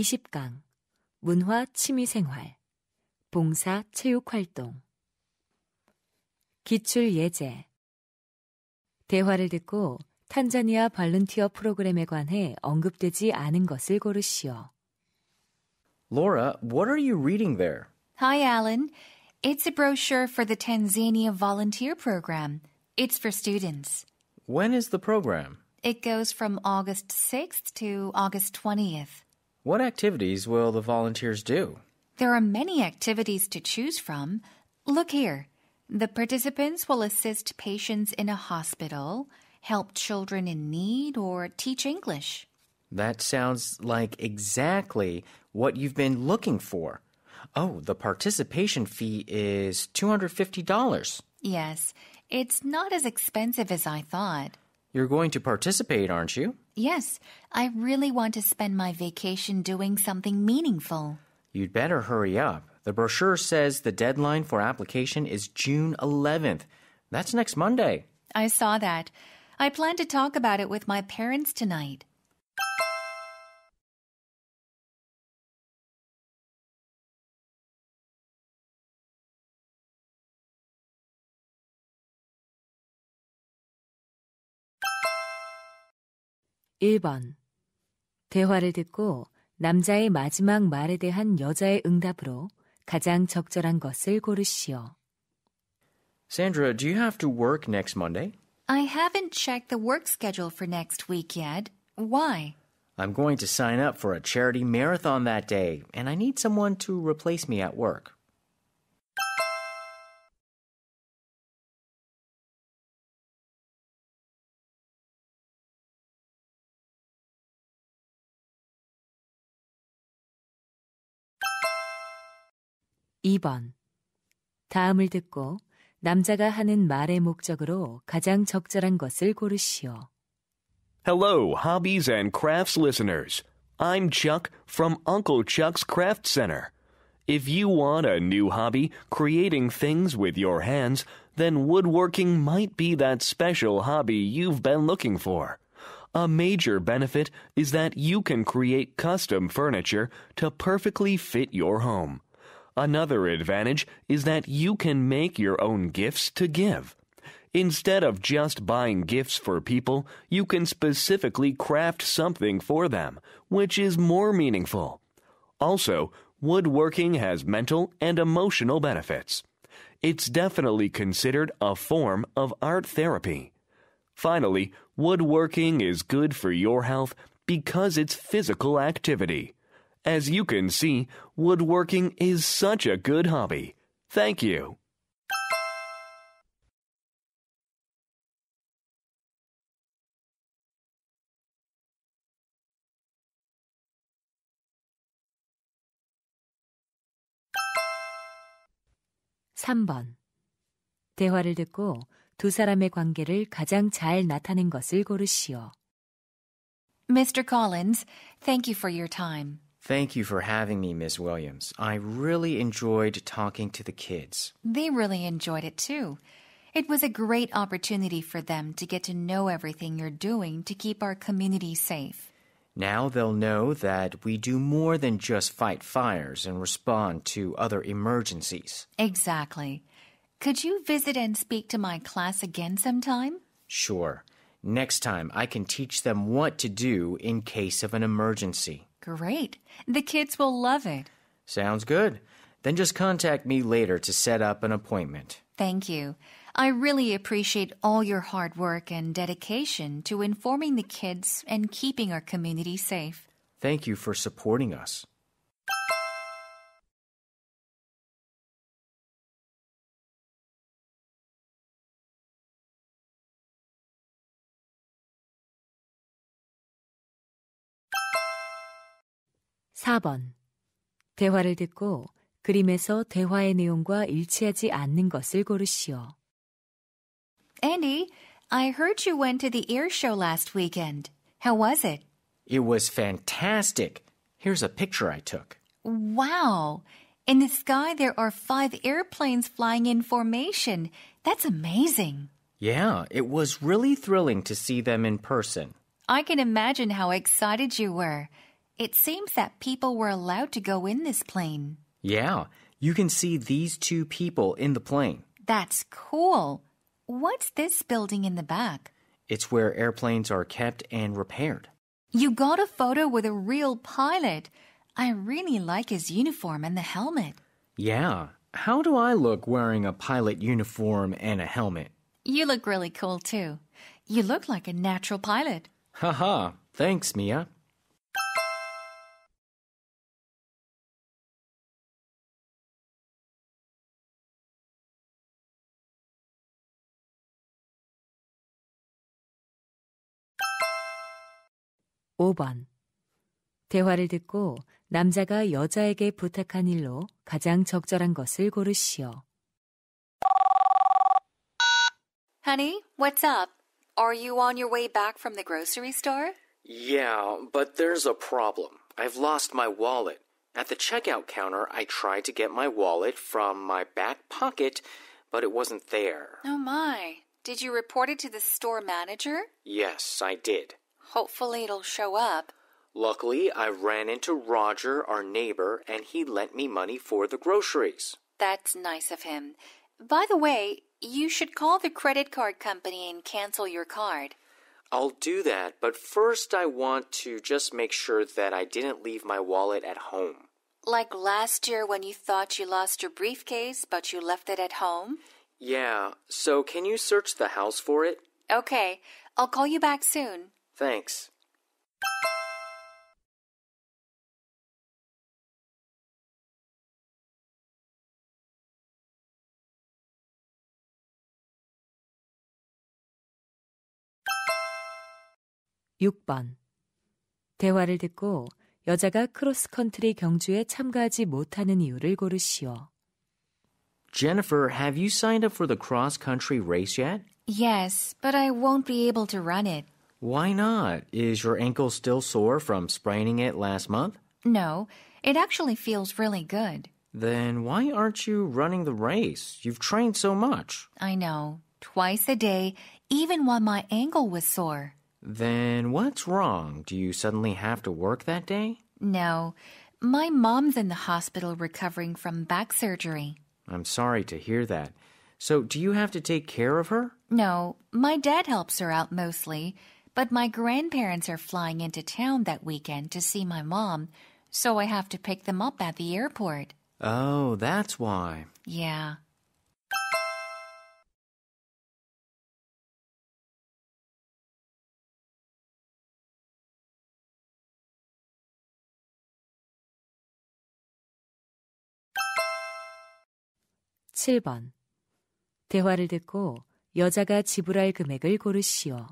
20강 문화 봉사 기출 예제 대화를 듣고 탄자니아 발렌티어 프로그램에 관해 언급되지 않은 것을 고르시오. Laura, what are you reading there? Hi, Alan. It's a brochure for the Tanzania Volunteer Program. It's for students. When is the program? It goes from August 6th to August 20th. What activities will the volunteers do? There are many activities to choose from. Look here. The participants will assist patients in a hospital, help children in need, or teach English. That sounds like exactly what you've been looking for. Oh, the participation fee is $250. Yes, it's not as expensive as I thought. You're going to participate, aren't you? Yes, I really want to spend my vacation doing something meaningful. You'd better hurry up. The brochure says the deadline for application is June 11th. That's next Monday. I saw that. I plan to talk about it with my parents tonight. 1번. 대화를 듣고 남자의 마지막 말에 대한 여자의 응답으로 가장 적절한 것을 고르시오. Sandra, do you have to work next Monday? I haven't checked the work schedule for next week yet. Why? I'm going to sign up for a charity marathon that day, and I need someone to replace me at work. 2번. 다음을 듣고 남자가 하는 말의 목적으로 가장 적절한 것을 고르시오. Hello, hobbies and crafts listeners. I'm Chuck from Uncle Chuck's Craft Center. If you want a new hobby, creating things with your hands, then woodworking might be that special hobby you've been looking for. A major benefit is that you can create custom furniture to perfectly fit your home. Another advantage is that you can make your own gifts to give. Instead of just buying gifts for people, you can specifically craft something for them, which is more meaningful. Also, woodworking has mental and emotional benefits. It's definitely considered a form of art therapy. Finally, woodworking is good for your health because it's physical activity. As you can see, woodworking is such a good hobby. Thank you. (3번) 대화를 듣고 두 사람의 관계를 가장 잘 나타낸 것을 고르시오. Mr. Collins, thank you for your time. Thank you for having me, Ms. Williams. I really enjoyed talking to the kids. They really enjoyed it too. It was a great opportunity for them to get to know everything you're doing to keep our community safe. Now they'll know that we do more than just fight fires and respond to other emergencies. Exactly. Could you visit and speak to my class again sometime? Sure. Next time, I can teach them what to do in case of an emergency. Great. The kids will love it. Sounds good. Then just contact me later to set up an appointment. Thank you. I really appreciate all your hard work and dedication to informing the kids and keeping our community safe. Thank you for supporting us. 4번. 대화를 듣고 그림에서 대화의 내용과 일치하지 않는 것을 고르시오. Andy, I heard you went to the air show last weekend. How was it? It was fantastic. Here's a picture I took. Wow. In the sky, there are five airplanes flying in formation. That's amazing. Yeah, it was really thrilling to see them in person. I can imagine how excited you were. It seems that people were allowed to go in this plane. Yeah, you can see these two people in the plane. That's cool. What's this building in the back? It's where airplanes are kept and repaired. You got a photo with a real pilot. I really like his uniform and the helmet. Yeah. How do I look wearing a pilot uniform and a helmet? You look really cool, too. You look like a natural pilot. Haha. Thanks, Mia. 5번. 대화를 듣고 남자가 여자에게 부탁한 일로 가장 적절한 것을 고르시오. Honey, what's up? Are you on your way back from the grocery store? Yeah, but there's a problem. I've lost my wallet. At the checkout counter, I tried to get my wallet from my back pocket, but it wasn't there. Oh my. Did you report it to the store manager? Yes, I did. Hopefully it'll show up. Luckily, I ran into Roger, our neighbor, and he lent me money for the groceries. That's nice of him. By the way, you should call the credit card company and cancel your card. I'll do that, but first I want to just make sure that I didn't leave my wallet at home. Like last year when you thought you lost your briefcase, but you left it at home? Yeah, so can you search the house for it? Okay, I'll call you back soon. Thanks. (6번) 대화를 듣고 여자가 크로스컨트리 경주에 참가하지 못하는 이유를 고르시오. Jennifer, have you signed up for the cross country race yet? Yes, but I won't be able to run it. Why not? Is your ankle still sore from spraining it last month? No, it actually feels really good. Then why aren't you running the race? You've trained so much. I know. Twice a day, even while my ankle was sore. Then what's wrong? Do you suddenly have to work that day? No. My mom's in the hospital recovering from back surgery. I'm sorry to hear that. So, do you have to take care of her? No, my dad helps her out mostly. But my grandparents are flying into town that weekend to see my mom, so I have to pick them up at the airport. Oh, that's why. Yeah. (7번) 대화를 듣고 여자가 지불할 금액을 고르시오.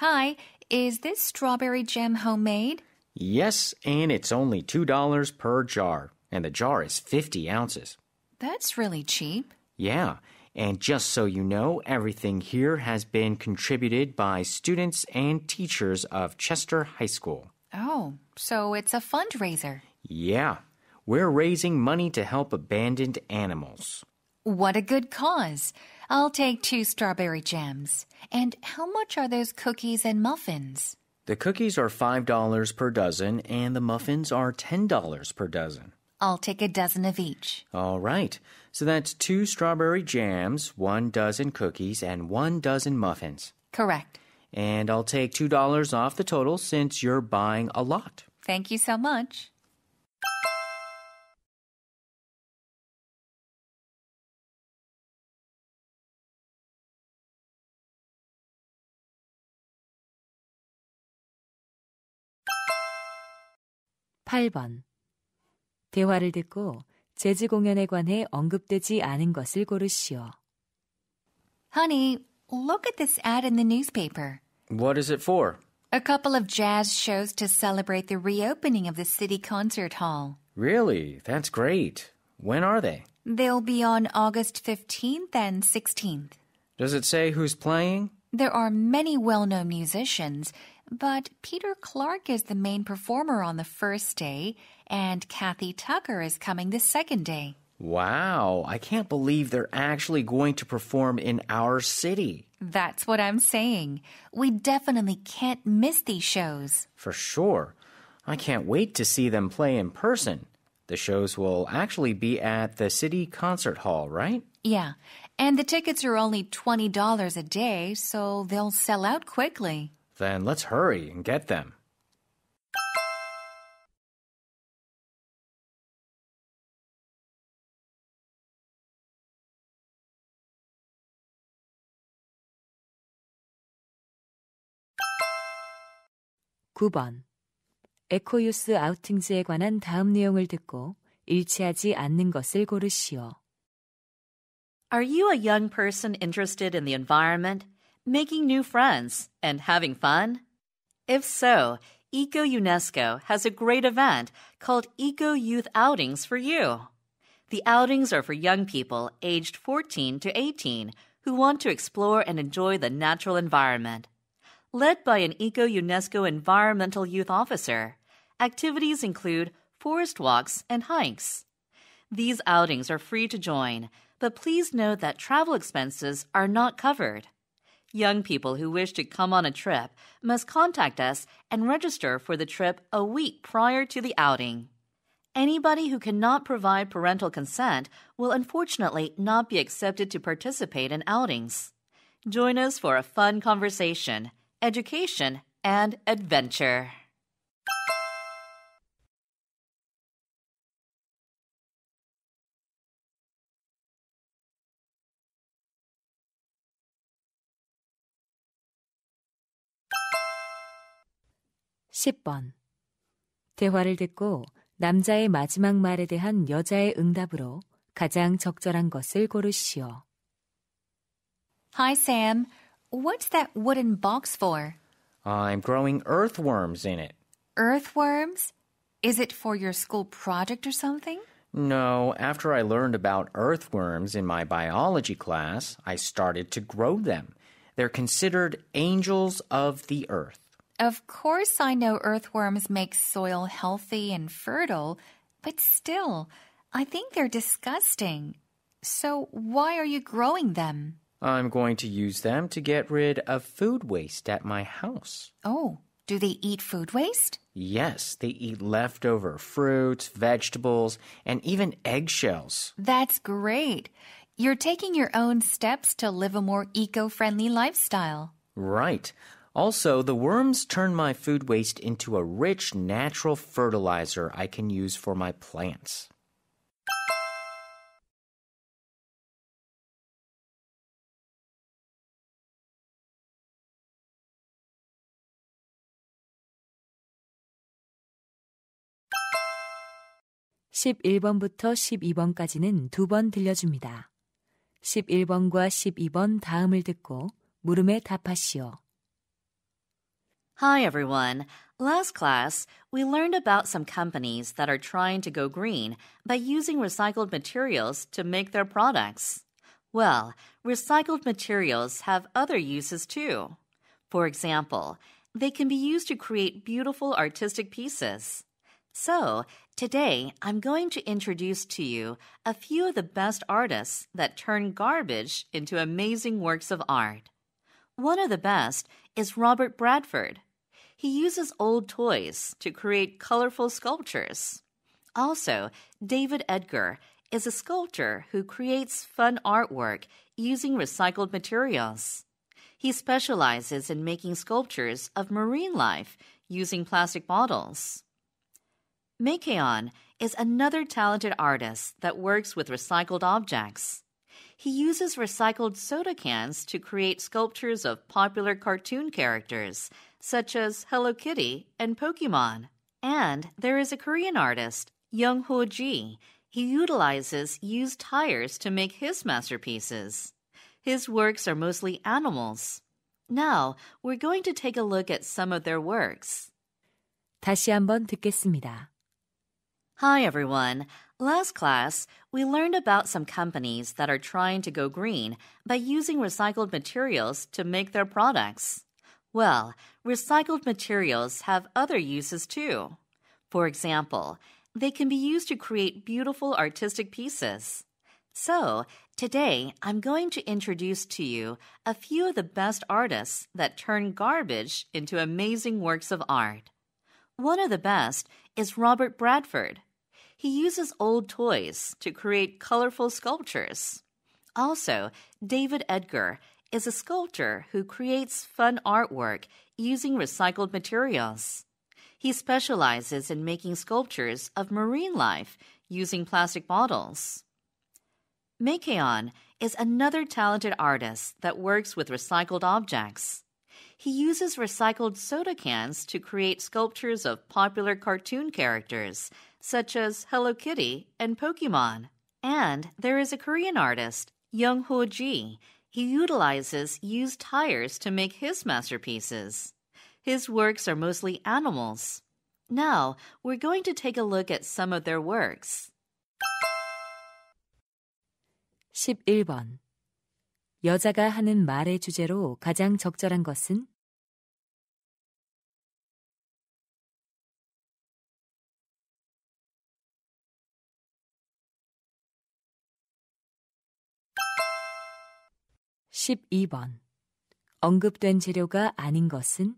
Hi, is this strawberry jam homemade? Yes, and it's only $2 per jar, and the jar is 50 ounces. That's really cheap. Yeah, and just so you know, everything here has been contributed by students and teachers of Chester High School. Oh, so it's a fundraiser. Yeah, we're raising money to help abandoned animals. What a good cause! I'll take two strawberry jams. And how much are those cookies and muffins? The cookies are $5 per dozen, and the muffins are $10 per dozen. I'll take a dozen of each. All right. So that's two strawberry jams, one dozen cookies, and one dozen muffins. Correct. And I'll take $2 off the total since you're buying a lot. Thank you so much. 8번. 대화를 듣고 재즈 공연에 관해 언급되지 않은 것을 고르시오. Honey, look at this ad in the newspaper. What is it for? A couple of jazz shows to celebrate the reopening of the City Concert Hall. Really? That's great. When are they? They'll be on August 15th and 16th. Does it say who's playing? There are many well known musicians, but Peter Clark is the main performer on the first day, and Kathy Tucker is coming the second day. Wow, I can't believe they're actually going to perform in our city. That's what I'm saying. We definitely can't miss these shows. For sure. I can't wait to see them play in person. The shows will actually be at the City Concert Hall, right? Yeah, and the tickets are only $20 a day, so they'll sell out quickly. Then let's hurry and get them. (9번) 에코유스 아우팅즈에 관한 다음 내용을 듣고 일치하지 않는 것을 고르시오. Are you a young person interested in the environment? making new friends, and having fun? If so, Eco UNESCO has a great event called Eco Youth Outings for you. The outings are for young people aged 14 to 18 who want to explore and enjoy the natural environment. Led by an Eco UNESCO Environmental Youth Officer, activities include forest walks and hikes. These outings are free to join, but please note that travel expenses are not covered. Young people who wish to come on a trip must contact us and register for the trip a week prior to the outing. Anybody who cannot provide parental consent will unfortunately not be accepted to participate in outings. Join us for a fun conversation, education, and adventure. 10번. 대화를 듣고 남자의 마지막 말에 대한 여자의 응답으로 가장 적절한 것을 고르시오. Hi Sam, what's that wooden box for? Uh, I'm growing earthworms in it. Earthworms? Is it for your school project or something? No, after I learned about earthworms in my biology class, I started to grow them. They're considered angels of the earth. Of course, I know earthworms make soil healthy and fertile, but still, I think they're disgusting. So, why are you growing them? I'm going to use them to get rid of food waste at my house. Oh, do they eat food waste? Yes, they eat leftover fruits, vegetables, and even eggshells. That's great. You're taking your own steps to live a more eco friendly lifestyle. Right. Also, the worms turn my food waste into a rich natural fertilizer I can use for my plants. 십일 번부터 십이 번까지는 두 번 들려줍니다. 십일 번과 십이 번 다음을 듣고 물음에 답하시오. Hi, everyone. Last class, we learned about some companies that are trying to go green by using recycled materials to make their products. Well, recycled materials have other uses too. For example, they can be used to create beautiful artistic pieces. So, today I'm going to introduce to you a few of the best artists that turn garbage into amazing works of art. One of the best is Robert Bradford he uses old toys to create colorful sculptures. Also, David Edgar is a sculptor who creates fun artwork using recycled materials. He specializes in making sculptures of marine life using plastic bottles. Makeon is another talented artist that works with recycled objects. He uses recycled soda cans to create sculptures of popular cartoon characters such as Hello Kitty and Pokemon. And there is a Korean artist, Young Ho Ji. He utilizes used tires to make his masterpieces. His works are mostly animals. Now, we're going to take a look at some of their works. 다시 한번 듣겠습니다. Hi everyone. Last class, we learned about some companies that are trying to go green by using recycled materials to make their products. Well, recycled materials have other uses too. For example, they can be used to create beautiful artistic pieces. So, today I'm going to introduce to you a few of the best artists that turn garbage into amazing works of art. One of the best is Robert Bradford. He uses old toys to create colorful sculptures. Also, David Edgar is a sculptor who creates fun artwork using recycled materials. He specializes in making sculptures of marine life using plastic bottles. Makeon is another talented artist that works with recycled objects. He uses recycled soda cans to create sculptures of popular cartoon characters such as Hello Kitty and Pokemon. And there is a Korean artist, Young Ho Ji, he utilizes used tires to make his masterpieces. His works are mostly animals. Now, we're going to take a look at some of their works. 11번 여자가 하는 말의 주제로 가장 적절한 것은 12번. 언급된 재료가 아닌 것은